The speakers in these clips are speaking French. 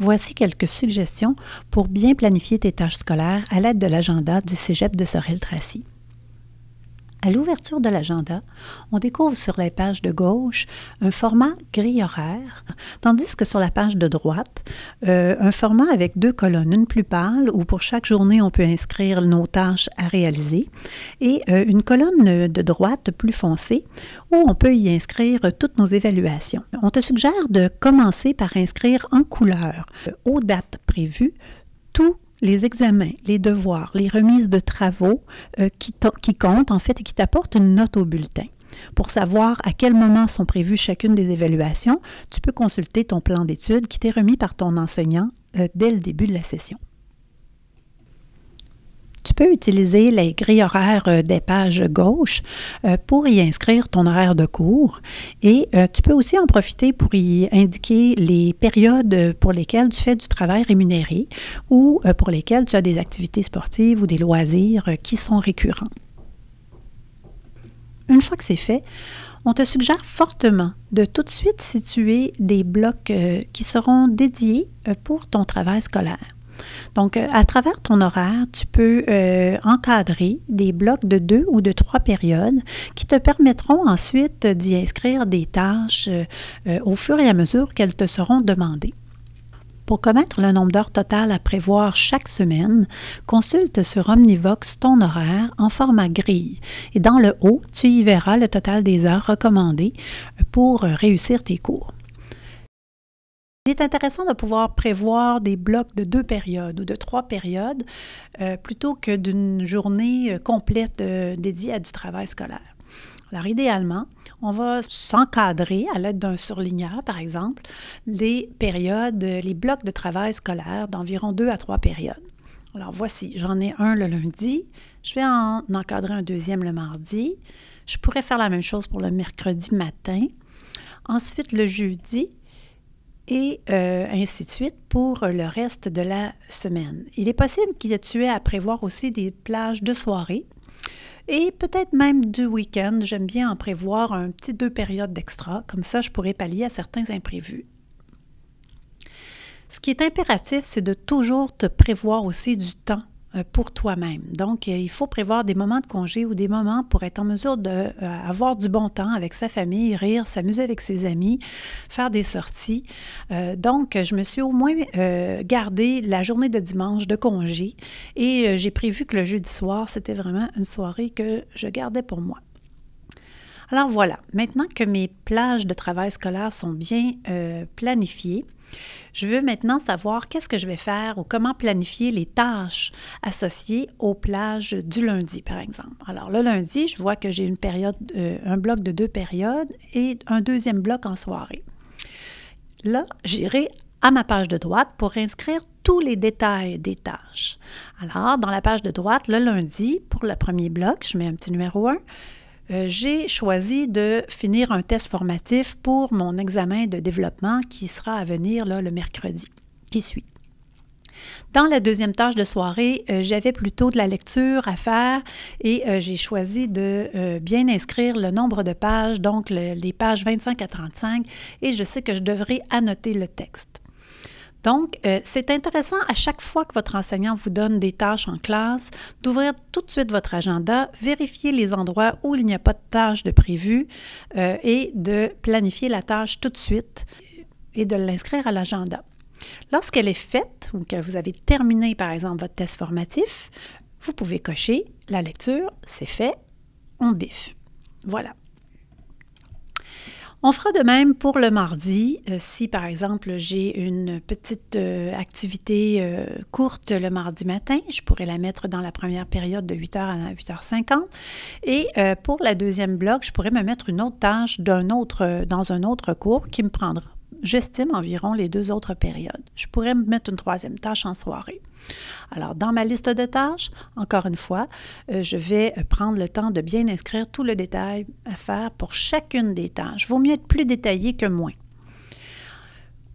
Voici quelques suggestions pour bien planifier tes tâches scolaires à l'aide de l'agenda du Cégep de Sorel-Tracy. À l'ouverture de l'agenda, on découvre sur les pages de gauche un format gris horaire, tandis que sur la page de droite, euh, un format avec deux colonnes, une plus pâle où pour chaque journée on peut inscrire nos tâches à réaliser, et euh, une colonne de droite plus foncée où on peut y inscrire toutes nos évaluations. On te suggère de commencer par inscrire en couleur, euh, aux dates prévues, tout, les examens, les devoirs, les remises de travaux euh, qui, qui comptent en fait et qui t'apportent une note au bulletin. Pour savoir à quel moment sont prévues chacune des évaluations, tu peux consulter ton plan d'études qui t'est remis par ton enseignant euh, dès le début de la session tu peux utiliser les grilles horaires euh, des pages gauches euh, pour y inscrire ton horaire de cours et euh, tu peux aussi en profiter pour y indiquer les périodes pour lesquelles tu fais du travail rémunéré ou pour lesquelles tu as des activités sportives ou des loisirs qui sont récurrents. Une fois que c'est fait, on te suggère fortement de tout de suite situer des blocs qui seront dédiés pour ton travail scolaire. Donc, euh, à travers ton horaire, tu peux euh, encadrer des blocs de deux ou de trois périodes qui te permettront ensuite d'y inscrire des tâches euh, au fur et à mesure qu'elles te seront demandées. Pour connaître le nombre d'heures totales à prévoir chaque semaine, consulte sur Omnivox ton horaire en format grille et dans le haut, tu y verras le total des heures recommandées pour réussir tes cours. Il est intéressant de pouvoir prévoir des blocs de deux périodes ou de trois périodes euh, plutôt que d'une journée euh, complète euh, dédiée à du travail scolaire. Alors, idéalement, on va s'encadrer à l'aide d'un surligneur, par exemple, les périodes, les blocs de travail scolaire d'environ deux à trois périodes. Alors, voici, j'en ai un le lundi, je vais en encadrer un deuxième le mardi, je pourrais faire la même chose pour le mercredi matin. Ensuite, le jeudi, et euh, ainsi de suite pour le reste de la semaine. Il est possible qu'il ait tué à prévoir aussi des plages de soirée et peut-être même du week-end. J'aime bien en prévoir un petit deux périodes d'extra, comme ça je pourrais pallier à certains imprévus. Ce qui est impératif, c'est de toujours te prévoir aussi du temps euh, pour toi-même. Donc, euh, il faut prévoir des moments de congé ou des moments pour être en mesure d'avoir euh, du bon temps avec sa famille, rire, s'amuser avec ses amis, faire des sorties. donc, je me suis au moins gardé la journée de dimanche de congé et j'ai prévu que le jeudi soir, c'était vraiment une soirée que je gardais pour moi. Alors voilà, maintenant que mes plages de travail scolaire sont bien euh, planifiées, je veux maintenant savoir qu'est-ce que je vais faire ou comment planifier les tâches associées aux plages du lundi, par exemple. Alors, le lundi, je vois que j'ai une période, euh, un bloc de deux périodes et un deuxième bloc en soirée. Là, j'irai à ma page de droite pour inscrire tous les détails des tâches. Alors, dans la page de droite, le lundi, pour le premier bloc, je mets un petit numéro 1, euh, j'ai choisi de finir un test formatif pour mon examen de développement qui sera à venir là, le mercredi qui suit. Dans la deuxième tâche de soirée, euh, j'avais plutôt de la lecture à faire et euh, j'ai choisi de bien inscrire le nombre de pages, donc les pages 25 à 35, et je sais que je devrais annoter le texte. Donc, euh, c'est intéressant à chaque fois que votre enseignant vous donne des tâches en classe d'ouvrir tout de suite votre agenda, vérifier les endroits où il n'y a pas de tâche de prévu euh, et de planifier la tâche tout de suite et de l'inscrire à l'agenda. Lorsqu'elle est faite ou que vous avez terminé par exemple votre test formatif, vous pouvez cocher la lecture, c'est fait, on biffe. Voilà. On fera de même pour le mardi. Euh, si, par exemple, j'ai une petite euh, activité euh, courte le mardi matin, je pourrais la mettre dans la première période de 8h à 8h50. Et pour la deuxième bloc, je pourrais me mettre une autre tâche d'un autre, dans un autre cours qui me prendra J'estime environ les deux autres périodes. Je pourrais me mettre une troisième tâche en soirée. Alors, dans ma liste de tâches, encore une fois, euh, je vais euh, prendre le temps de bien inscrire tout le détail à faire pour chacune des tâches. Vaut mieux être plus détaillé que moins.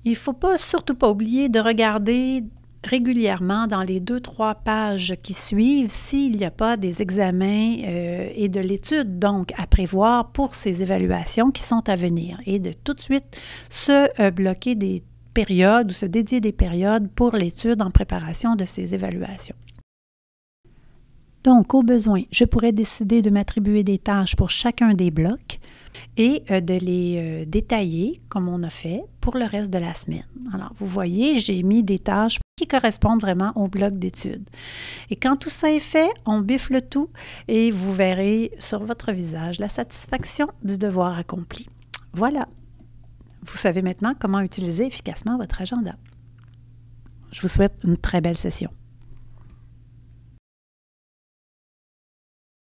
Il ne faut pas, surtout pas oublier de regarder régulièrement dans les deux, trois pages qui suivent s'il n'y a pas des examens euh, et de l'étude, donc à prévoir pour ces évaluations qui sont à venir et de tout de suite se euh, bloquer des périodes ou se dédier des périodes pour l'étude en préparation de ces évaluations. Donc, au besoin, je pourrais décider de m'attribuer des tâches pour chacun des blocs et euh, de les euh, détailler comme on a fait pour le reste de la semaine. Alors, vous voyez, j'ai mis des tâches qui correspondent vraiment au bloc d'études. Et quand tout ça est fait, on le tout et vous verrez sur votre visage la satisfaction du devoir accompli. Voilà. Vous savez maintenant comment utiliser efficacement votre agenda. Je vous souhaite une très belle session.